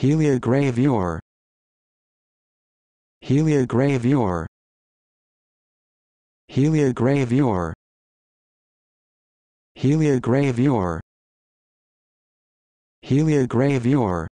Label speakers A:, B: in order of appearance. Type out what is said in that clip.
A: Heliogravure Heliogravure Heliogravure Heliogravure Heliogravure